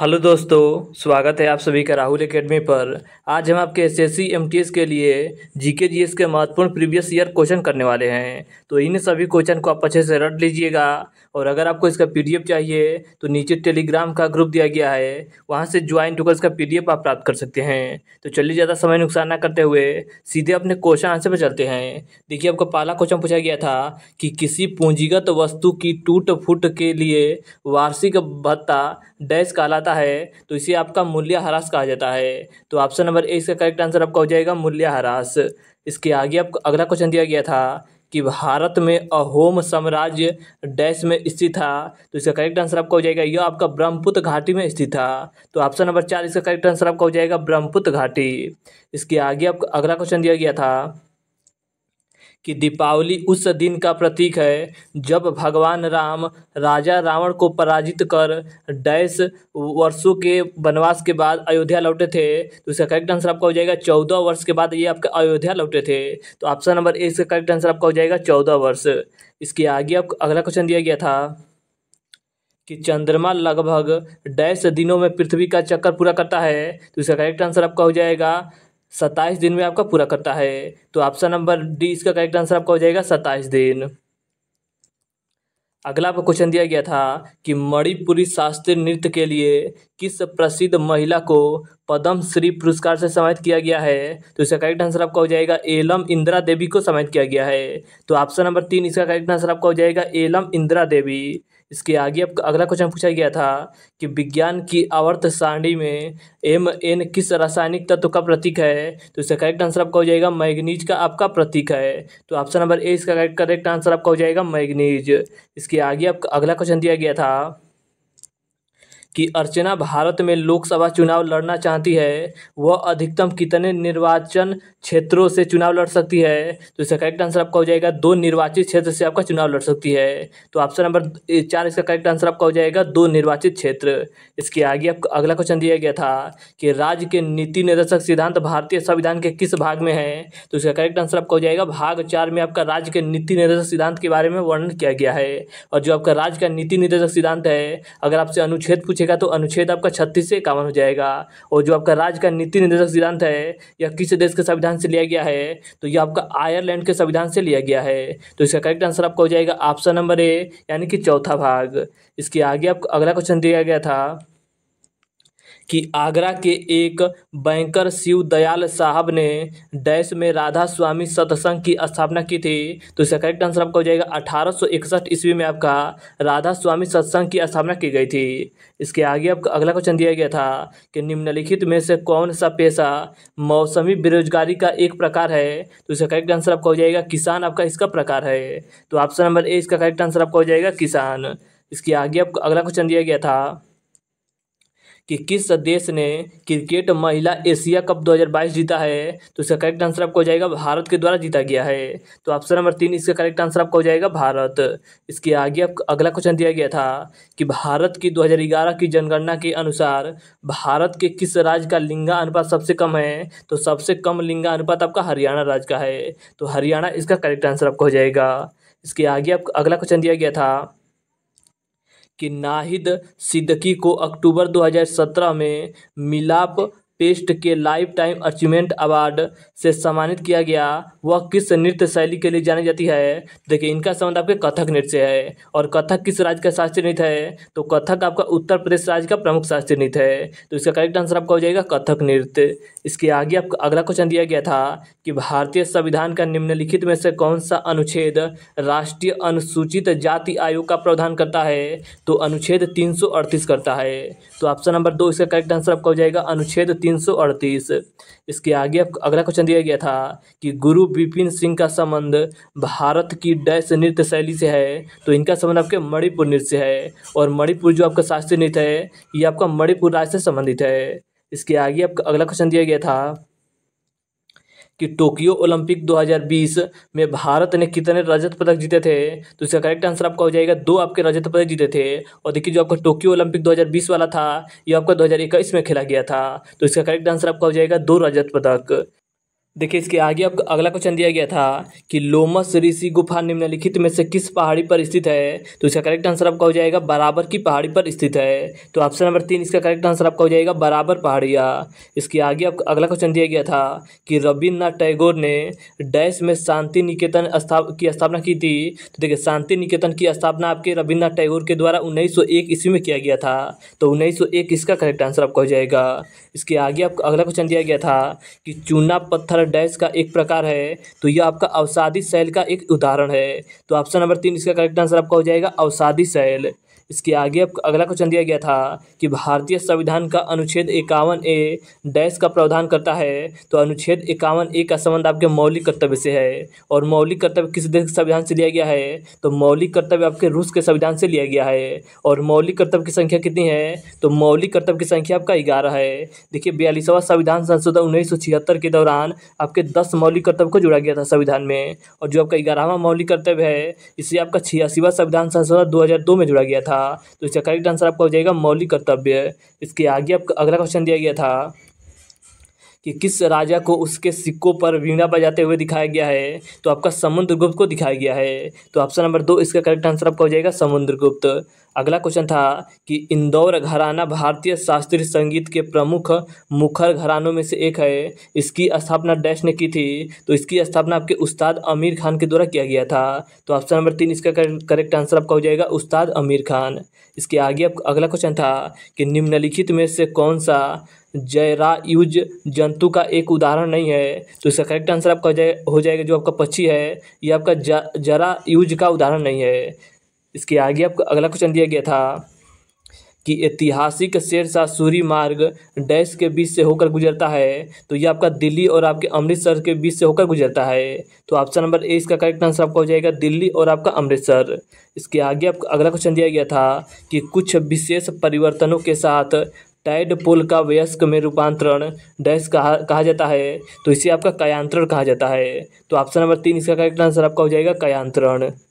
hello दोस्तों स्वागत है आप सभी का राहुल एकेडमी पर आज हम आपके S S C M T S के लिए जी के जी एस के महत्वपूर्ण प्रीवियस ईयर क्वेश्चन करने वाले हैं तो इन सभी क्वेश्चन को आप अच्छे से रट लीजिएगा और अगर आपको इसका पी डी एफ चाहिए तो नीचे टेलीग्राम का ग्रुप दिया गया है वहाँ से ज्वाइन टूकर इसका पी डी एफ आप प्राप्त कर सकते हैं तो चलिए ज़्यादा समय नुकसान ना करते हुए सीधे अपने क्वेश्चन आंसर पर चलते हैं देखिए आपका पहला क्वेश्चन पूछा गया था कि किसी पूंजीगत वस्तु की टूट फूट के लिए वार्षिक भत्ता डैश कहलाता जाता है तो इसे आपका मूल्य ह्रास कहा जाता है तो ऑप्शन नंबर ए इसका करेक्ट आंसर आपका हो जाएगा मूल्य ह्रास इसके आगे आपको अगला क्वेश्चन दिया गया था कि भारत में अहोम साम्राज्य डैश में स्थित था तो इसका करेक्ट आंसर आपका हो जाएगा यह आपका ब्रह्मपुत्र घाटी में स्थित था तो ऑप्शन नंबर चार इसका करेक्ट आंसर आपका हो जाएगा ब्रह्मपुत्र घाटी इसके आगे आपको अगला क्वेश्चन दिया गया था कि दीपावली उस दिन का प्रतीक है जब भगवान राम राजा रावण को पराजित कर डैस वर्षों के वनवास के बाद अयोध्या लौटे थे तो इसका करेक्ट आंसर आपका हो जाएगा चौदह वर्ष के बाद ये आपका अयोध्या लौटे थे तो ऑप्शन नंबर ए इसका करेक्ट आंसर आपका हो जाएगा चौदह वर्ष इसके आगे आपको अगला क्वेश्चन दिया गया था कि चंद्रमा लगभग डैस दिनों में पृथ्वी का चक्कर पूरा करता है तो इसका करेक्ट आंसर आपका हो जाएगा सत्ताईस दिन में आपका पूरा करता है तो ऑप्शन नंबर डी इसका करेक्ट आंसर आपका हो जाएगा सत्ताईस दिन अगला आपको क्वेश्चन दिया गया था कि मणिपुरी शास्त्रीय नृत्य के लिए किस प्रसिद्ध महिला को पद्म श्री पुरस्कार से सम्मानित किया गया है तो इसका करेक्ट आंसर आपका हो जाएगा एलम इंदिरा देवी को सम्मानित किया गया है तो ऑप्शन नंबर तीन इसका करेक्ट आंसर आपका हो जाएगा एलम इंदिरा देवी इसके आगे अब अगला क्वेश्चन पूछा गया था कि विज्ञान की आवर्त सारणी में एम एन किस रासायनिक तत्व का प्रतीक है तो इसका करेक्ट आंसर आपका हो जाएगा मैग्नीज का आपका प्रतीक है तो ऑप्शन नंबर ए इसका करेक्ट आंसर आपका हो जाएगा मैग्नीज इसके आगे आपका अगला क्वेश्चन दिया गया था कि अर्चना भारत में लोकसभा चुनाव लड़ना चाहती है वह अधिकतम कितने निर्वाचन क्षेत्रों से चुनाव लड़ सकती है तो इसका करेक्ट आंसर आपका हो जाएगा दो निर्वाचित क्षेत्र से आपका चुनाव लड़ सकती है तो ऑप्शन नंबर चार इसका करेक्ट आंसर आपका हो जाएगा दो निर्वाचित क्षेत्र इसके आगे आपको अगला क्वेश्चन दिया गया था कि राज्य के नीति निर्देशक सिद्धांत भारतीय संविधान के किस भाग में है तो इसका करेक्ट आंसर आपका हो जाएगा भाग चार में आपका राज्य के नीति निर्देशक सिद्धांत के बारे में वर्णन किया गया है और जो आपका राज्य का नीति निर्देशक सिद्धांत है अगर आपसे अनुच्छेद पूछे देखा तो अनुच्छेद आपका छत्तीस से इक्यावन हो जाएगा और जो आपका राज्य का नीति निर्देशक सिद्धांत है यह किस देश के संविधान से लिया गया है तो यह आपका आयरलैंड के संविधान से लिया गया है तो इसका करेक्ट आंसर आपका हो जाएगा ऑप्शन नंबर ए यानी कि चौथा भाग इसके आगे आपको अगला क्वेश्चन दिया गया था कि आगरा के एक बैंकर शिव दयाल साहब ने डैश में राधा स्वामी सत्संग की स्थापना की थी तो इसका करेक्ट आंसर आपका हो जाएगा अठारह ईस्वी में आपका राधा स्वामी सत्संग की स्थापना की गई थी इसके आगे आपको अगला क्वेश्चन दिया गया था कि निम्नलिखित में से कौन सा पेशा मौसमी बेरोजगारी का एक प्रकार है तो इसका करेक्ट आंसर आपका हो जाएगा किसान आपका इसका प्रकार है तो ऑप्शन नंबर ए इसका करेक्ट आंसर आपका हो जाएगा किसान इसके आगे आपको अगला क्वेश्चन दिया गया था कि किस देश ने क्रिकेट महिला एशिया कप 2022 जीता है तो इसका करेक्ट आंसर आपको हो जाएगा भारत के द्वारा जीता गया है तो ऑप्शन नंबर तीन इसका करेक्ट आंसर आपका हो जाएगा भारत इसके आगे आपको अगला क्वेश्चन दिया गया था कि भारत की 2011 की जनगणना के अनुसार भारत के किस राज्य का लिंगा अनुपात सबसे कम है तो सबसे कम लिंगा अनुपात आपका हरियाणा राज्य का है तो हरियाणा इसका करेक्ट आंसर आपको हो जाएगा इसके आगे आपको अगला क्वेश्चन दिया गया था कि नाहिद सिद्दकी को अक्टूबर 2017 में मिलाप पेस्ट के लाइफ टाइम अचीवमेंट अवार्ड से सम्मानित किया गया वह किस नृत्य शैली के लिए जानी जाती है देखिए इनका संबंध आपके कथक नृत्य से है और कथक किस राज्य का शास्त्रीय नृत्य है तो कथक आपका उत्तर प्रदेश राज्य का प्रमुख शास्त्रीय नृत्य है तो इसका करेक्ट आंसर आपका हो जाएगा कथक नृत्य इसके आगे आपको अगला क्वेश्चन दिया गया था कि भारतीय संविधान का निम्नलिखित में से कौन सा अनुच्छेद राष्ट्रीय अनुसूचित जाति आयोग का प्रावधान करता है तो अनुच्छेद 338 करता है तो ऑप्शन नंबर दो इसका करेक्ट आंसर आपका हो जाएगा अनुच्छेद 338 इसके आगे आपको अगला क्वेश्चन दिया गया था कि गुरु बिपिन सिंह का संबंध भारत की डैश नृत्य शैली से है तो इनका संबंध आपके मणिपुर नृत्य है और मणिपुर जो आपका शास्त्रीय नृत्य है ये आपका मणिपुर राज्य से संबंधित है इसके आगे आपका अगला क्वेश्चन दिया गया था कि टोक्यो ओलंपिक 2020 में भारत ने कितने रजत पदक जीते थे तो इसका करेक्ट आंसर आपका हो जाएगा दो आपके रजत पदक जीते थे और देखिए जो आपका टोक्यो ओलंपिक 2020 वाला था ये आपका 2021 में खेला गया था तो इसका करेक्ट आंसर आपका हो जाएगा दो रजत पदक देखिए इसके आगे आपको अगला क्वेश्चन दिया गया था कि लोमस ऋषि गुफा निम्नलिखित में से किस पहाड़ी पर स्थित है तो इसका करेक्ट आंसर आपका हो जाएगा बराबर की पहाड़ी पर स्थित है तो ऑप्शन नंबर तीन इसका करेक्ट आंसर आपका हो जाएगा बराबर पहाड़िया इसके आगे आपको अगला क्वेश्चन दिया गया था कि रविन्द्रनाथ टैगोर ने डैश में शांति निकेतन स्थाप की स्थापना की थी तो देखिए शांति निकेतन की स्थापना आपके रविन्द्रनाथ टैगोर के द्वारा उन्नीस ईस्वी में किया गया था तो उन्नीस इसका करेक्ट आंसर आपका हो जाएगा इसके आगे आपको अगला क्वेश्चन दिया गया था कि चूना पत्थर डैश का एक प्रकार है तो यह आपका अवसादी शैल का एक उदाहरण है तो ऑप्शन नंबर तीन इसका करेक्ट आंसर आपका हो जाएगा अवसादी शैल इसके आगे अब अगला क्वेश्चन दिया गया था कि भारतीय संविधान का अनुच्छेद इक्यावन ए डैश का प्रावधान करता है तो अनुच्छेद इक्यावन ए का संबंध आपके मौलिक कर्तव्य से है और मौलिक कर्तव्य किस देश के संविधान से लिया गया है तो मौलिक कर्तव्य आपके रूस के संविधान से लिया गया है और मौलिक कर्तव्य की संख्या कितनी है तो मौलिक कर्तव्य की संख्या आपका ग्यारह है देखिए बयालीसवां संविधान संशोधन उन्नीस के दौरान आपके दस मौलिक कर्तव्य को जोड़ा गया था संविधान में और जो आपका ग्यारहवा मौलिक कर्तव्य है इसे आपका छियासीवा संविधान संशोधन दो में जोड़ा गया था था तो इसका करेक्ट आंसर आपका हो जाएगा मौलिक कर्तव्य इसके आगे आपका अगला क्वेश्चन दिया गया था कि किस राजा को उसके सिक्कों पर वीणा बजाते हुए दिखाया गया है तो आपका समुद्रगुप्त को दिखाया गया है तो ऑप्शन नंबर दो इसका करेक्ट आंसर आपका हो जाएगा समुद्रगुप्त अगला क्वेश्चन था कि इंदौर घराना भारतीय शास्त्रीय संगीत के प्रमुख मुखर घरानों में से एक है इसकी स्थापना डैश ने की थी तो इसकी स्थापना आपके उस्ताद आमिर खान के द्वारा किया गया था तो ऑप्शन नंबर तीन इसका करेक्ट आंसर आपका हो जाएगा उस्ताद आमिर खान इसके आगे अगला क्वेश्चन था कि निम्नलिखित में से कौन सा जयरायुज जंतु का एक उदाहरण नहीं है तो इसका करेक्ट आंसर आपका जय हो जाएगा जो आपका पक्षी है ये आपका जरायुज का उदाहरण नहीं है इसके आगे आपको अगला क्वेश्चन दिया गया था कि ऐतिहासिक शेरशाह सूरी मार्ग डैश के बीच से होकर गुजरता है तो ये आपका दिल्ली और आपके अमृतसर के बीच से होकर गुजरता है तो ऑप्शन नंबर ए इसका करेक्ट आंसर आपका हो जाएगा दिल्ली और आपका अमृतसर इसके आगे आपको अगला क्वेश्चन दिया गया था कि कुछ विशेष परिवर्तनों के साथ पोल का वयस्क में रूपांतरण डैश कहा कहा जाता है तो इसे आपका कयांतरण कहा जाता है तो ऑप्शन नंबर तीन इसका करेक्ट आंसर आपका हो जाएगा कायांतरण